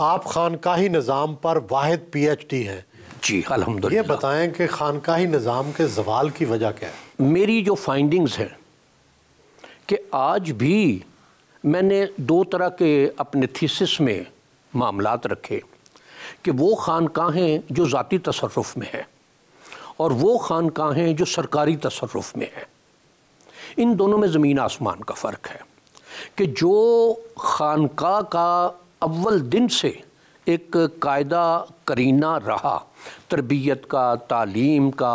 आप खानकाही निज़ाम पर वाद पी एच डी हैं जी अलहमद ये बताएं कि खानकाही निज़ाम के जवाल की वजह क्या है मेरी जो फाइंडिंग्स हैं कि आज भी मैंने दो तरह के अपने थीसिस में मामला रखे कि वो हैं जो ज़ाती तसरफ़ में हैं और वो हैं जो सरकारी तसरफ़ में हैं इन दोनों में ज़मीन आसमान का फ़र्क है कि जो खानका का अव्वल दिन से एक कायदा करीना रहा तरबियत का तालीम का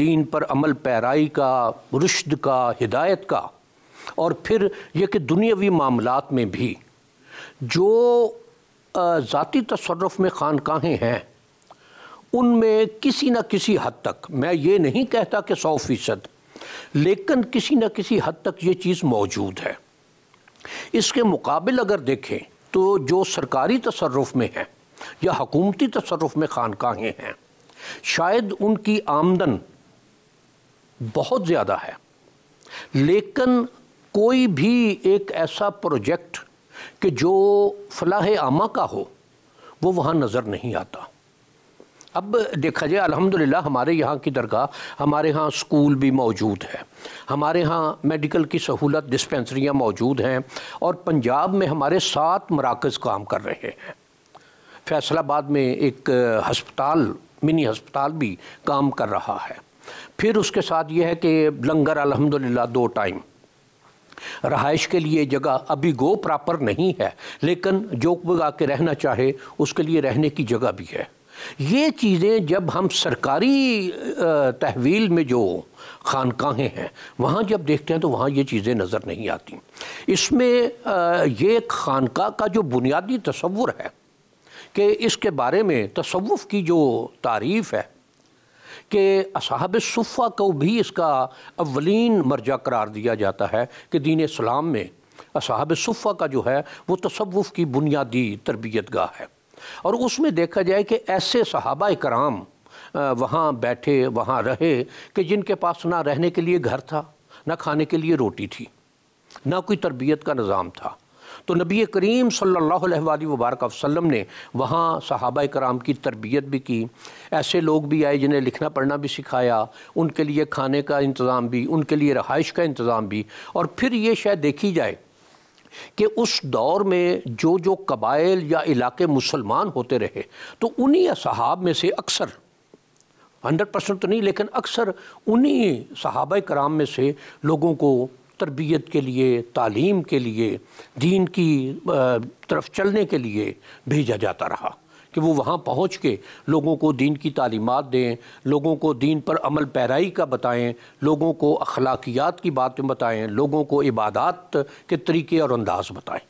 दीन पर अमल पैराई का रुश्द का हिदायत का और फिर यह कि दुनियावी मामला में भी जो ज़ाती तसरफ़ में खानकाहें हैं उनमें किसी न किसी हद तक मैं ये नहीं कहता कि सौ फ़ीसद लेकिन किसी न किसी हद तक ये चीज़ मौजूद है इसके मुकाबल अगर देखें तो जो सरकारी तसरफ़ में हैं या हकूमती तसरफ़ में खानकाहें हैं शायद उनकी आमदन बहुत ज़्यादा है लेकिन कोई भी एक ऐसा प्रोजेक्ट कि जो फलाह आमा का हो वो वहाँ नज़र नहीं आता अब देखा जाए अल्हम्दुलिल्लाह हमारे यहाँ की दरगाह हमारे यहाँ स्कूल भी मौजूद है हमारे यहाँ मेडिकल की सहूलत डिस्पेंसरियाँ मौजूद हैं और पंजाब में हमारे सात मराकज़ काम कर रहे हैं फैसलाबाद में एक हस्पताल मिनी हस्पताल भी काम कर रहा है फिर उसके साथ यह है कि लंगर अलहमदिल्ला दो टाइम रहाइश के लिए जगह अभी गो प्रॉपर नहीं है लेकिन जो बगा के रहना चाहे उसके लिए रहने की जगह भी है ये चीज़ें जब हम सरकारी तहवील में जो खानकाहें हैं वहाँ जब देखते हैं तो वहाँ ये चीज़ें नज़र नहीं आती इसमें ये खानका का जो बुनियादी तस्वुर है कि इसके बारे में तसवुफ़ की जो तारीफ़ है कि असहाब सुफ़ा को भी इसका अवलिन मर्जा करार दिया जाता है कि दीन इस्लाम में असहाब सुफ़ा का जो है वो तसवुफ़ की बुनियादी तरबियत गाह है और उसमें देखा जाए कि ऐसे सहाबा कराम वहाँ बैठे वहाँ रहे कि जिनके पास ना रहने के लिए घर था ना खाने के लिए रोटी थी ना कोई तरबियत का निज़ाम था तो नबी करीम सल्ला वबारक वसलम ने वहाँ सहाबा कराम की तरबियत भी की ऐसे लोग भी आए जिन्हें लिखना पढ़ना भी सिखाया उनके लिए खाने का इंतज़ाम भी उनके लिए रहाइश का इंतज़ाम भी और फिर ये शायद देखी जाए कि उस दौर में जो जो कबाइल या इलाके मुसलमान होते रहे तो उन्हीं सहाब में से अक्सर हंड्रेड परसेंट तो नहीं लेकिन अक्सर उन्हीं सहाब कराम में से लोगों को तरबियत के लिए तालीम के लिए दीन की तरफ चलने के लिए भेजा जाता रहा कि वो वहाँ पहुँच के लोगों को दीन की तालीमत दें लोगों को दीन पर अमल पैराई का बताएँ लोगों को अखलाकियात की बातें बताएँ लोगों को इबादत के तरीके और अंदाज बताएँ